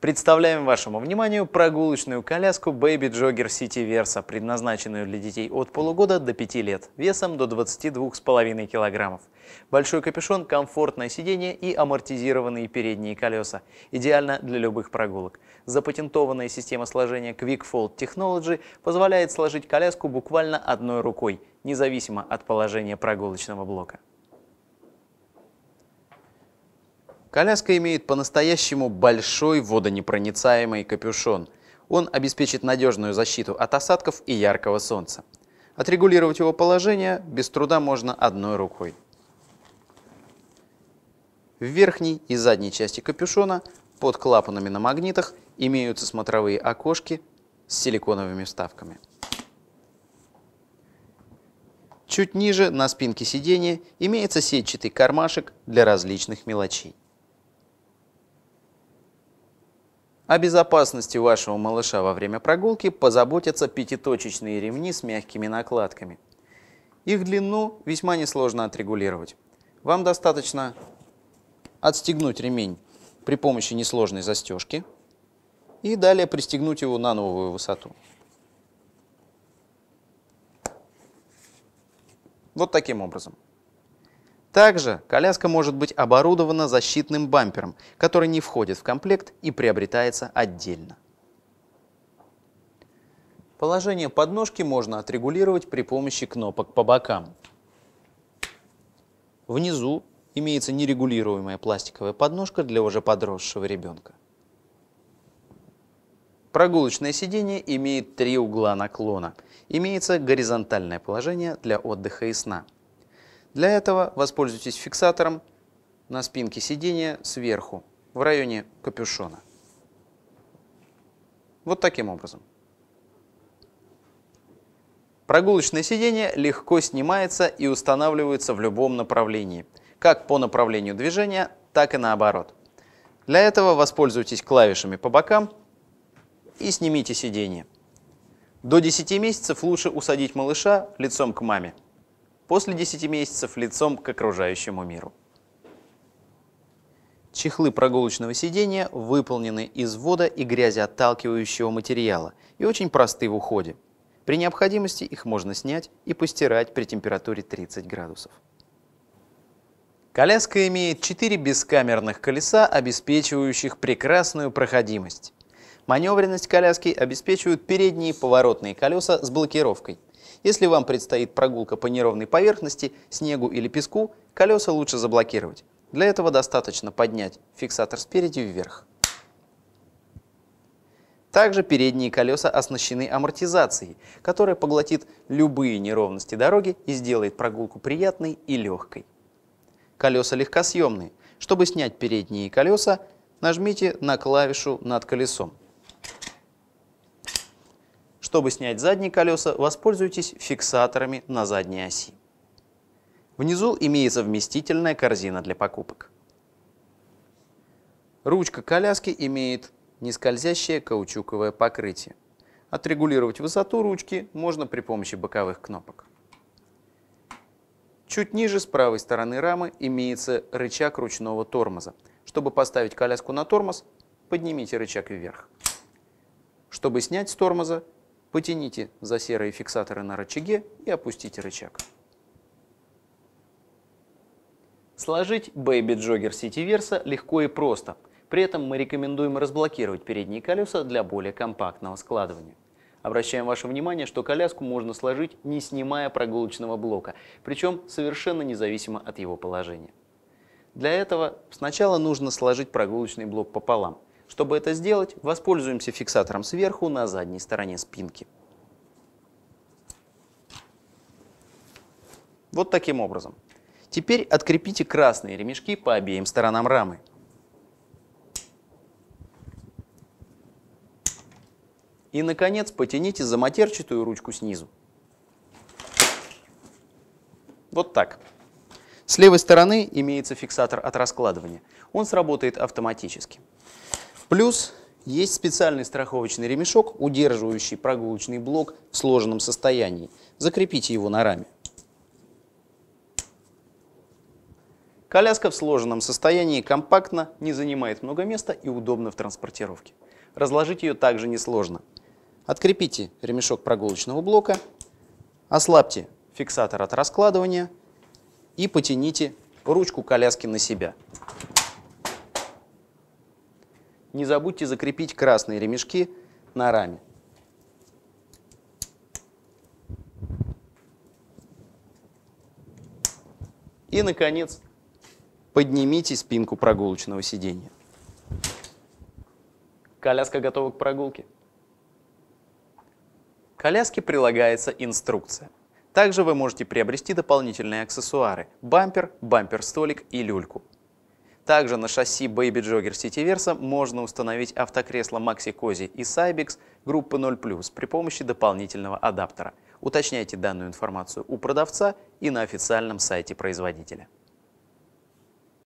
Представляем вашему вниманию прогулочную коляску Baby Jogger City Versa, предназначенную для детей от полугода до 5 лет, весом до 22,5 кг. Большой капюшон, комфортное сиденье и амортизированные передние колеса. Идеально для любых прогулок. Запатентованная система сложения QuickFold Technology позволяет сложить коляску буквально одной рукой, независимо от положения прогулочного блока. Коляска имеет по-настоящему большой водонепроницаемый капюшон. Он обеспечит надежную защиту от осадков и яркого солнца. Отрегулировать его положение без труда можно одной рукой. В верхней и задней части капюшона под клапанами на магнитах имеются смотровые окошки с силиконовыми вставками. Чуть ниже на спинке сиденья имеется сетчатый кармашек для различных мелочей. О безопасности вашего малыша во время прогулки позаботятся пятиточечные ремни с мягкими накладками. Их длину весьма несложно отрегулировать. Вам достаточно отстегнуть ремень при помощи несложной застежки и далее пристегнуть его на новую высоту. Вот таким образом. Также коляска может быть оборудована защитным бампером, который не входит в комплект и приобретается отдельно. Положение подножки можно отрегулировать при помощи кнопок по бокам. Внизу имеется нерегулируемая пластиковая подножка для уже подросшего ребенка. Прогулочное сиденье имеет три угла наклона. Имеется горизонтальное положение для отдыха и сна – для этого воспользуйтесь фиксатором на спинке сидения сверху, в районе капюшона. Вот таким образом. Прогулочное сиденье легко снимается и устанавливается в любом направлении, как по направлению движения, так и наоборот. Для этого воспользуйтесь клавишами по бокам и снимите сиденье. До 10 месяцев лучше усадить малыша лицом к маме. После 10 месяцев лицом к окружающему миру. Чехлы прогулочного сидения выполнены из вода и грязи отталкивающего материала и очень просты в уходе. При необходимости их можно снять и постирать при температуре 30 градусов. Коляска имеет 4 бескамерных колеса, обеспечивающих прекрасную проходимость. Маневренность коляски обеспечивают передние поворотные колеса с блокировкой. Если вам предстоит прогулка по неровной поверхности, снегу или песку, колеса лучше заблокировать. Для этого достаточно поднять фиксатор спереди вверх. Также передние колеса оснащены амортизацией, которая поглотит любые неровности дороги и сделает прогулку приятной и легкой. Колеса легкосъемные. Чтобы снять передние колеса, нажмите на клавишу над колесом. Чтобы снять задние колеса, воспользуйтесь фиксаторами на задней оси. Внизу имеется вместительная корзина для покупок. Ручка коляски имеет нескользящее каучуковое покрытие. Отрегулировать высоту ручки можно при помощи боковых кнопок. Чуть ниже с правой стороны рамы имеется рычаг ручного тормоза. Чтобы поставить коляску на тормоз, поднимите рычаг вверх. Чтобы снять с тормоза, Потяните за серые фиксаторы на рычаге и опустите рычаг. Сложить Baby Jogger City Versa легко и просто. При этом мы рекомендуем разблокировать передние колеса для более компактного складывания. Обращаем ваше внимание, что коляску можно сложить, не снимая прогулочного блока, причем совершенно независимо от его положения. Для этого сначала нужно сложить прогулочный блок пополам, чтобы это сделать, воспользуемся фиксатором сверху на задней стороне спинки. Вот таким образом. Теперь открепите красные ремешки по обеим сторонам рамы. И, наконец, потяните за матерчатую ручку снизу. Вот так. С левой стороны имеется фиксатор от раскладывания. Он сработает автоматически. Плюс есть специальный страховочный ремешок, удерживающий прогулочный блок в сложенном состоянии. Закрепите его на раме. Коляска в сложенном состоянии компактна, не занимает много места и удобна в транспортировке. Разложить ее также несложно. Открепите ремешок прогулочного блока, ослабьте фиксатор от раскладывания и потяните ручку коляски на себя не забудьте закрепить красные ремешки на раме. И, наконец, поднимите спинку прогулочного сиденья. Коляска готова к прогулке. К коляске прилагается инструкция. Также вы можете приобрести дополнительные аксессуары – бампер, бампер-столик и люльку – также на шасси Baby Jogger City Versa можно установить автокресло Maxi Cozy и Cybex группы 0+, при помощи дополнительного адаптера. Уточняйте данную информацию у продавца и на официальном сайте производителя.